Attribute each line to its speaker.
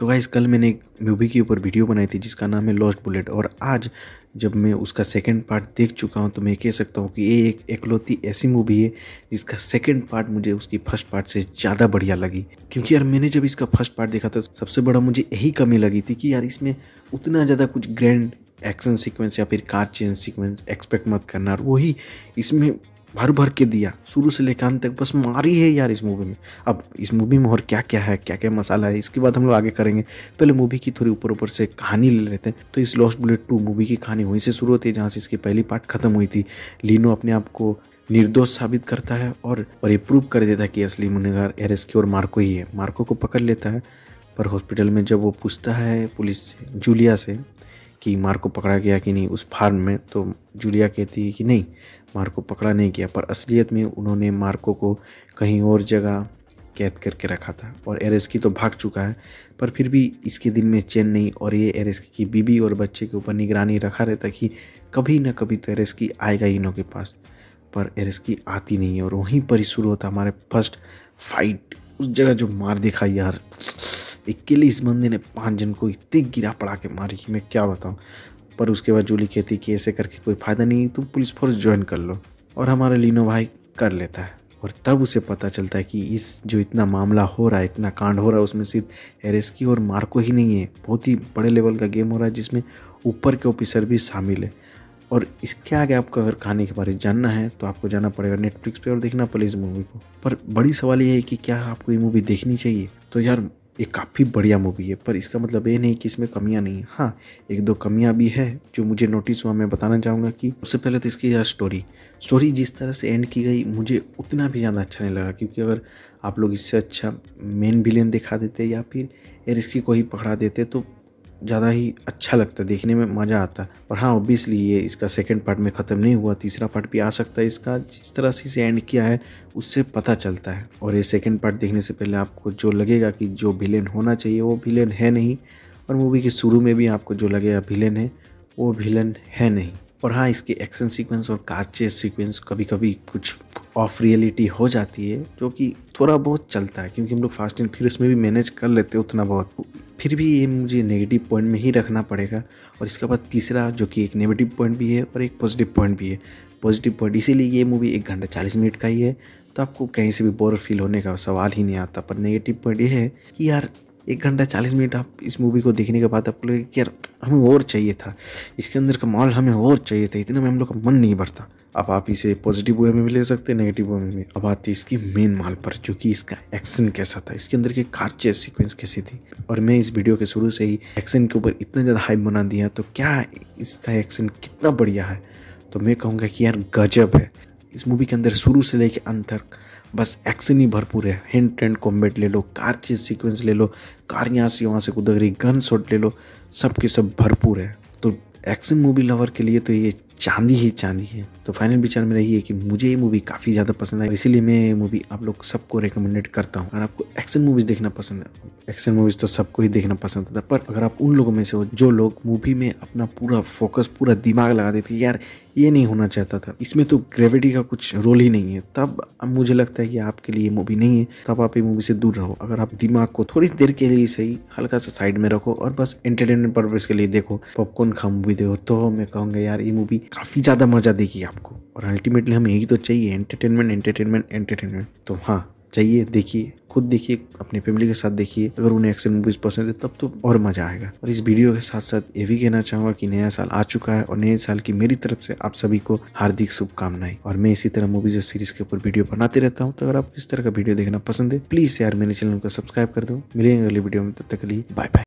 Speaker 1: तो गाइस कल मैंने एक मूवी के ऊपर वीडियो बनाई थी जिसका नाम है लॉस्ट बुलेट और आज जब मैं उसका सेकंड पार्ट देख चुका हूं तो मैं कह सकता हूं कि ये एक एकलौती ऐसी मूवी है जिसका सेकंड पार्ट मुझे उसकी फर्स्ट पार्ट से ज़्यादा बढ़िया लगी क्योंकि यार मैंने जब इसका फर्स्ट पार्ट देखा था तो सबसे बड़ा मुझे यही कमी लगी थी कि यार इसमें उतना ज़्यादा कुछ ग्रैंड एक्शन सिक्वेंस या फिर कार चेंज सिक्वेंस एक्सपेक्ट मत करना और वही इसमें भर भर के दिया शुरू से लेकर अंत तक बस मारी है यार इस मूवी में अब इस मूवी में और क्या क्या है क्या क्या मसाला है इसके बाद हम लोग आगे करेंगे पहले मूवी की थोड़ी ऊपर ऊपर से कहानी ले लेते हैं तो इस लॉस्ट बुलेट टू मूवी की कहानी वहीं से शुरू होती है जहाँ से इसकी पहली पार्ट खत्म हुई थी लीनो अपने आप को निर्दोष साबित करता है और और ये प्रूव कर देता है कि असली गुनहगार की और मार्को ही है मार्को को पकड़ लेता है पर हॉस्पिटल में जब वो पूछता है पुलिस से जूलिया से कि मार्को पकड़ा गया कि नहीं उस फार्म में तो जूलिया कहती है कि नहीं मार्को पकड़ा नहीं गया पर असलियत में उन्होंने मार्को को कहीं और जगह कैद करके रखा था और एरेस्की तो भाग चुका है पर फिर भी इसके दिल में चैन नहीं और ये एरेस्की की बीबी और बच्चे के ऊपर निगरानी रखा रहता कि कभी ना कभी तो एरेस्की आएगा ही इनों के पास पर एरेस्की आती नहीं है और वहीं पर ही शुरू होता हमारे फर्स्ट फाइट उस जगह जो मार देखा यार अकेले इस बंदे ने पाँच जन को इतने गिरा पड़ा के मारी कि मैं क्या बताऊँ पर उसके बाद जूली कहती कि ऐसे करके कोई फ़ायदा नहीं तुम पुलिस फोर्स ज्वाइन कर लो और हमारा लीनो भाई कर लेता है और तब उसे पता चलता है कि इस जो इतना मामला हो रहा है इतना कांड हो रहा है उसमें सिर्फ एरेस्की और मार्को ही नहीं है बहुत ही बड़े लेवल का गेम हो रहा है जिसमें ऊपर के ऑफिसर भी शामिल है और इसके आगे आपको अगर कहानी के बारे में जानना है तो आपको जाना पड़ेगा नेटफ्लिक्स पे और देखना पड़ेगा इस मूवी को पर बड़ी सवाल ये है कि क्या आपको ये मूवी देखनी चाहिए तो यार ये काफ़ी बढ़िया मूवी है पर इसका मतलब ये नहीं कि इसमें कमियां नहीं हाँ एक दो कमियां भी है जो मुझे नोटिस हुआ मैं बताना चाहूँगा कि सबसे पहले तो इसकी यार स्टोरी स्टोरी जिस तरह से एंड की गई मुझे उतना भी ज़्यादा अच्छा नहीं लगा क्योंकि अगर आप लोग इससे अच्छा मेन विलेन दिखा देते या फिर यार इसकी कोई पकड़ा देते तो ज़्यादा ही अच्छा लगता है देखने में मज़ा आता है और हाँ ऑब्वियसली ये इसका सेकेंड पार्ट में ख़त्म नहीं हुआ तीसरा पार्ट भी आ सकता है इसका जिस तरह से इसे एंड किया है उससे पता चलता है और ये सेकेंड पार्ट देखने से पहले आपको जो लगेगा कि जो विलेन होना चाहिए वो विलेन है नहीं और मूवी के शुरू में भी आपको जो लगेगा विलेन है वो विलेन है नहीं और हाँ इसके एक्शन सीक्वेंस और कार चेस सीक्वेंस कभी कभी कुछ ऑफ रियलिटी हो जाती है जो कि थोड़ा बहुत चलता है क्योंकि हम लोग फास्ट एंड फिर उसमें भी मैनेज कर लेते हैं उतना बहुत फिर भी ये मुझे नेगेटिव पॉइंट में ही रखना पड़ेगा और इसके बाद तीसरा जो कि एक नेगेटिव पॉइंट भी है और एक पॉजिटिव पॉइंट भी है पॉजिटिव पॉइंट इसीलिए ये मूवी एक घंटा चालीस मिनट का ही है तो आपको कहीं से भी बोर फील होने का सवाल ही नहीं आता पर नेगेटिव पॉइंट ये है कि यार एक घंटा चालीस मिनट आप इस मूवी को देखने के बाद आपको लगे कि यार हमें और चाहिए था इसके अंदर का माहौल हमें और चाहिए था इतना में हम लोग का मन नहीं भरता अब आप इसे पॉजिटिव वे में भी ले सकते हैं नेगेटिव वे में अब आती है इसकी मेन माल पर जो कि इसका एक्शन कैसा था इसके अंदर की कार चेस सीक्वेंस कैसी थी और मैं इस वीडियो के शुरू से ही एक्शन के ऊपर इतना ज़्यादा हाइप बना दिया तो क्या इसका एक्शन कितना बढ़िया है तो मैं कहूँगा कि यार गजब है इस मूवी के अंदर शुरू से लेके अंत तक बस एक्शन ही भरपूर है हैंड टू कॉम्बेट ले लो कार चेस सिक्वेंस ले लो कार यहाँ से वहाँ से कुदक रही गन शॉट ले लो सब के सब भरपूर है तो एक्शन मूवी लवर के लिए तो ये चांदी ही चांदी है तो फाइनल विचार मेरा ये है कि मुझे ये मूवी काफ़ी ज़्यादा पसंद है इसीलिए मैं मूवी आप लोग सबको रिकमेंडेड करता हूँ अगर आपको एक्शन मूवीज़ देखना पसंद है एक्शन मूवीज तो सबको ही देखना पसंद होता पर अगर आप उन लोगों में से हो जो लोग मूवी में अपना पूरा फोकस पूरा दिमाग लगा देते यार ये नहीं होना चाहता था इसमें तो ग्रेविटी का कुछ रोल ही नहीं है तब मुझे लगता है कि आपके लिए मूवी नहीं है तब आप ये मूवी से दूर रहो अगर आप दिमाग को थोड़ी देर के लिए सही हल्का सा साइड में रखो और बस एंटरटेनमेंट पर्पज के लिए देखो पॉपकॉर्न खा मूवी देखो तो मैं कहूँगा यार ये मूवी काफ़ी ज़्यादा मज़ा देगी आपको और अल्टीमेटली हमें यही तो चाहिए एंटरटेनमेंट एंटरटेनमेंट एंटरटेनमेंट तो हाँ चाहिए देखिए खुद देखिए अपने फैमिली के साथ देखिए अगर उन्हें एक्शन मूवीज पसंद है तब तो और मजा आएगा और इस वीडियो के साथ साथ ये भी कहना चाहूंगा कि नया साल आ चुका है और नए साल की मेरी तरफ से आप सभी को हार्दिक शुभकामनाएं और मैं इसी तरह मूवीज और सीरीज के ऊपर वीडियो बनाते रहता हूँ तो अगर आपको इस तरह का वीडियो देखना पसंद है प्लीज यार मेरे चैनल को सब्सक्राइब कर दो मिलेंगे अगले वीडियो में तब तक लिए बाय बाय